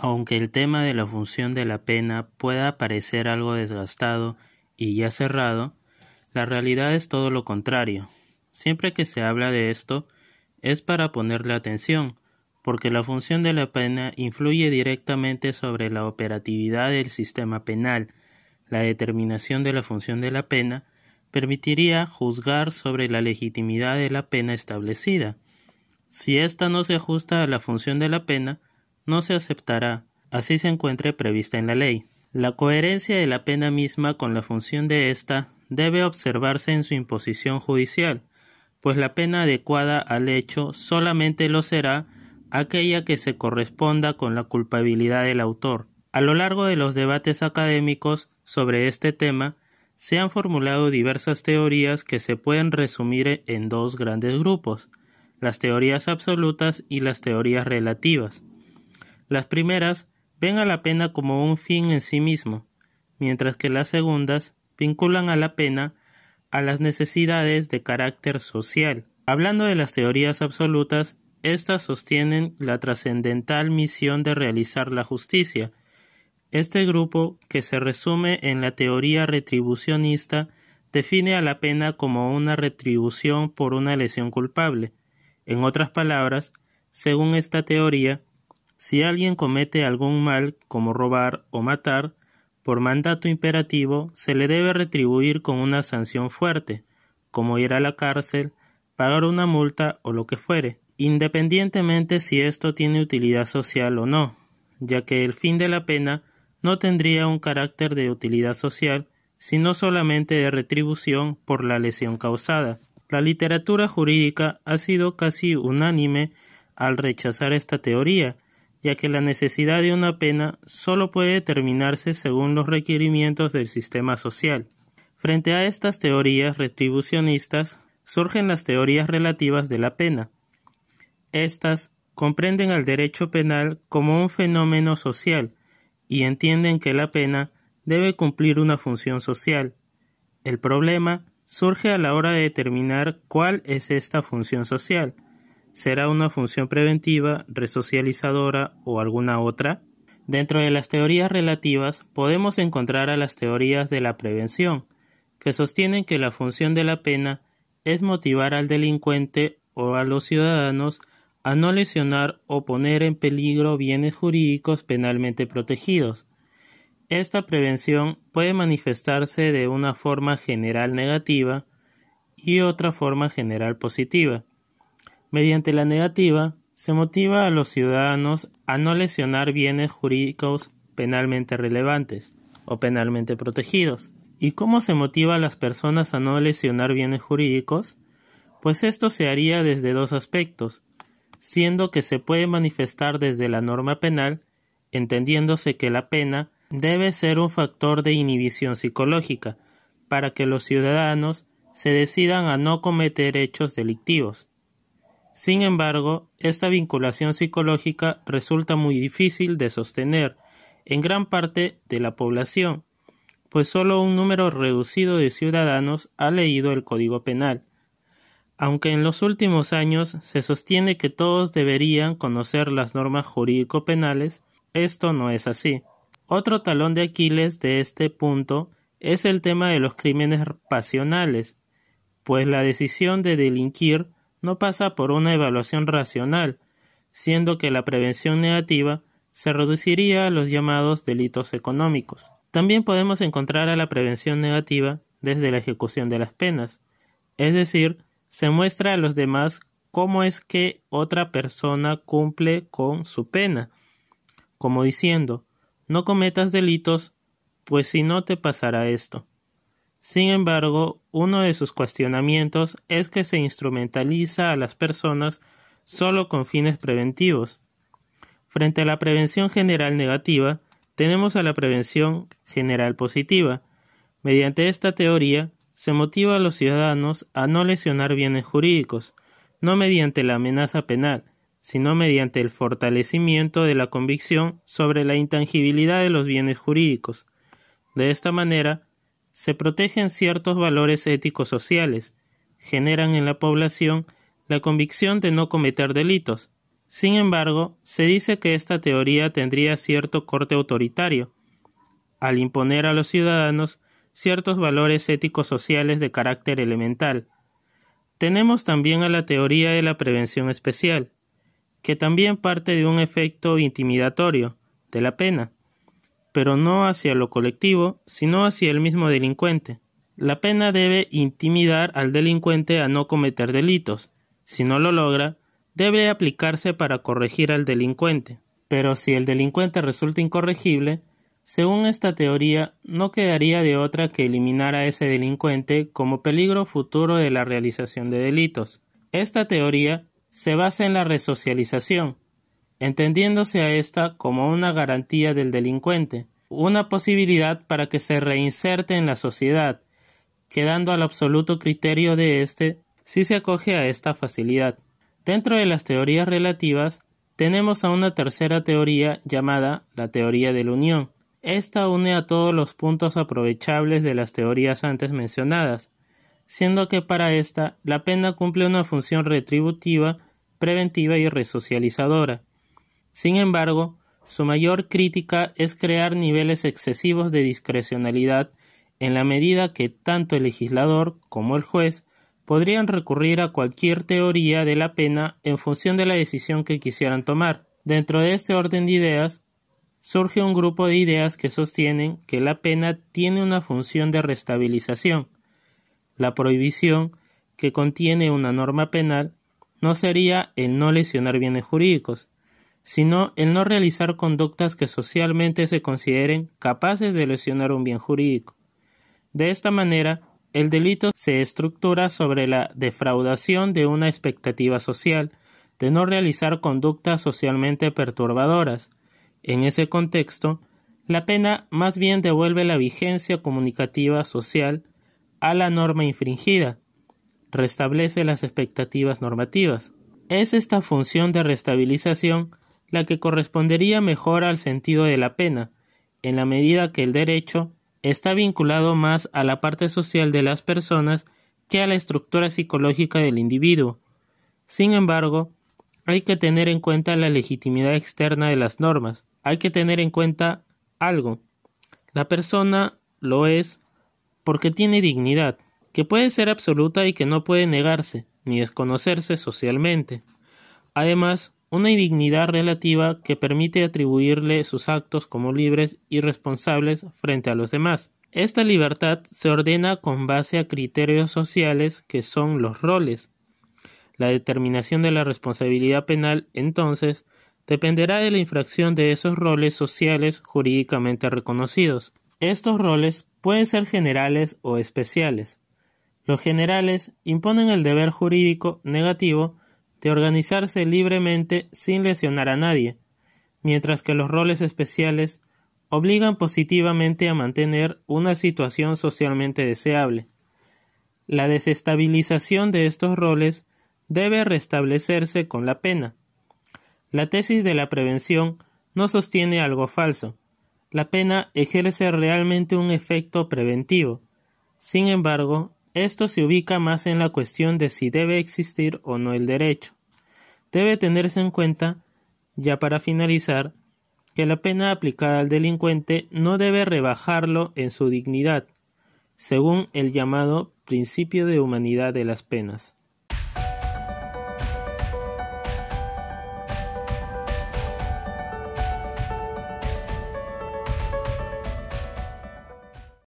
Aunque el tema de la función de la pena pueda parecer algo desgastado y ya cerrado, la realidad es todo lo contrario. Siempre que se habla de esto, es para ponerle atención, porque la función de la pena influye directamente sobre la operatividad del sistema penal. La determinación de la función de la pena permitiría juzgar sobre la legitimidad de la pena establecida. Si ésta no se ajusta a la función de la pena, no se aceptará, así se encuentre prevista en la ley. La coherencia de la pena misma con la función de ésta debe observarse en su imposición judicial, pues la pena adecuada al hecho solamente lo será aquella que se corresponda con la culpabilidad del autor. A lo largo de los debates académicos sobre este tema, se han formulado diversas teorías que se pueden resumir en dos grandes grupos, las teorías absolutas y las teorías relativas. Las primeras ven a la pena como un fin en sí mismo, mientras que las segundas vinculan a la pena a las necesidades de carácter social. Hablando de las teorías absolutas, estas sostienen la trascendental misión de realizar la justicia. Este grupo, que se resume en la teoría retribucionista, define a la pena como una retribución por una lesión culpable. En otras palabras, según esta teoría, si alguien comete algún mal, como robar o matar, por mandato imperativo, se le debe retribuir con una sanción fuerte, como ir a la cárcel, pagar una multa o lo que fuere, independientemente si esto tiene utilidad social o no, ya que el fin de la pena no tendría un carácter de utilidad social, sino solamente de retribución por la lesión causada. La literatura jurídica ha sido casi unánime al rechazar esta teoría, ya que la necesidad de una pena solo puede determinarse según los requerimientos del sistema social. Frente a estas teorías retribucionistas surgen las teorías relativas de la pena. Estas comprenden al derecho penal como un fenómeno social y entienden que la pena debe cumplir una función social. El problema surge a la hora de determinar cuál es esta función social será una función preventiva, resocializadora o alguna otra? Dentro de las teorías relativas podemos encontrar a las teorías de la prevención, que sostienen que la función de la pena es motivar al delincuente o a los ciudadanos a no lesionar o poner en peligro bienes jurídicos penalmente protegidos. Esta prevención puede manifestarse de una forma general negativa y otra forma general positiva. Mediante la negativa, se motiva a los ciudadanos a no lesionar bienes jurídicos penalmente relevantes o penalmente protegidos. ¿Y cómo se motiva a las personas a no lesionar bienes jurídicos? Pues esto se haría desde dos aspectos, siendo que se puede manifestar desde la norma penal, entendiéndose que la pena debe ser un factor de inhibición psicológica, para que los ciudadanos se decidan a no cometer hechos delictivos. Sin embargo, esta vinculación psicológica resulta muy difícil de sostener en gran parte de la población, pues solo un número reducido de ciudadanos ha leído el Código Penal. Aunque en los últimos años se sostiene que todos deberían conocer las normas jurídico-penales, esto no es así. Otro talón de Aquiles de este punto es el tema de los crímenes pasionales, pues la decisión de delinquir no pasa por una evaluación racional, siendo que la prevención negativa se reduciría a los llamados delitos económicos. También podemos encontrar a la prevención negativa desde la ejecución de las penas, es decir, se muestra a los demás cómo es que otra persona cumple con su pena, como diciendo, no cometas delitos, pues si no te pasará esto. Sin embargo, uno de sus cuestionamientos es que se instrumentaliza a las personas solo con fines preventivos. Frente a la prevención general negativa, tenemos a la prevención general positiva. Mediante esta teoría, se motiva a los ciudadanos a no lesionar bienes jurídicos, no mediante la amenaza penal, sino mediante el fortalecimiento de la convicción sobre la intangibilidad de los bienes jurídicos. De esta manera, se protegen ciertos valores éticos sociales, generan en la población la convicción de no cometer delitos. Sin embargo, se dice que esta teoría tendría cierto corte autoritario, al imponer a los ciudadanos ciertos valores éticos sociales de carácter elemental. Tenemos también a la teoría de la prevención especial, que también parte de un efecto intimidatorio de la pena, pero no hacia lo colectivo, sino hacia el mismo delincuente. La pena debe intimidar al delincuente a no cometer delitos. Si no lo logra, debe aplicarse para corregir al delincuente. Pero si el delincuente resulta incorregible, según esta teoría, no quedaría de otra que eliminar a ese delincuente como peligro futuro de la realización de delitos. Esta teoría se basa en la resocialización, entendiéndose a esta como una garantía del delincuente, una posibilidad para que se reinserte en la sociedad, quedando al absoluto criterio de éste si se acoge a esta facilidad. Dentro de las teorías relativas, tenemos a una tercera teoría llamada la teoría de la unión. Esta une a todos los puntos aprovechables de las teorías antes mencionadas, siendo que para esta la pena cumple una función retributiva, preventiva y resocializadora. Sin embargo, su mayor crítica es crear niveles excesivos de discrecionalidad en la medida que tanto el legislador como el juez podrían recurrir a cualquier teoría de la pena en función de la decisión que quisieran tomar. Dentro de este orden de ideas, surge un grupo de ideas que sostienen que la pena tiene una función de restabilización. La prohibición, que contiene una norma penal, no sería el no lesionar bienes jurídicos, sino el no realizar conductas que socialmente se consideren capaces de lesionar un bien jurídico. De esta manera, el delito se estructura sobre la defraudación de una expectativa social, de no realizar conductas socialmente perturbadoras. En ese contexto, la pena más bien devuelve la vigencia comunicativa social a la norma infringida, restablece las expectativas normativas. Es esta función de restabilización la que correspondería mejor al sentido de la pena, en la medida que el derecho está vinculado más a la parte social de las personas que a la estructura psicológica del individuo. Sin embargo, hay que tener en cuenta la legitimidad externa de las normas, hay que tener en cuenta algo. La persona lo es porque tiene dignidad, que puede ser absoluta y que no puede negarse ni desconocerse socialmente. Además, una indignidad relativa que permite atribuirle sus actos como libres y responsables frente a los demás. Esta libertad se ordena con base a criterios sociales que son los roles. La determinación de la responsabilidad penal, entonces, dependerá de la infracción de esos roles sociales jurídicamente reconocidos. Estos roles pueden ser generales o especiales. Los generales imponen el deber jurídico negativo de organizarse libremente sin lesionar a nadie, mientras que los roles especiales obligan positivamente a mantener una situación socialmente deseable. La desestabilización de estos roles debe restablecerse con la pena. La tesis de la prevención no sostiene algo falso. La pena ejerce realmente un efecto preventivo. Sin embargo, esto se ubica más en la cuestión de si debe existir o no el derecho. Debe tenerse en cuenta, ya para finalizar, que la pena aplicada al delincuente no debe rebajarlo en su dignidad, según el llamado principio de humanidad de las penas.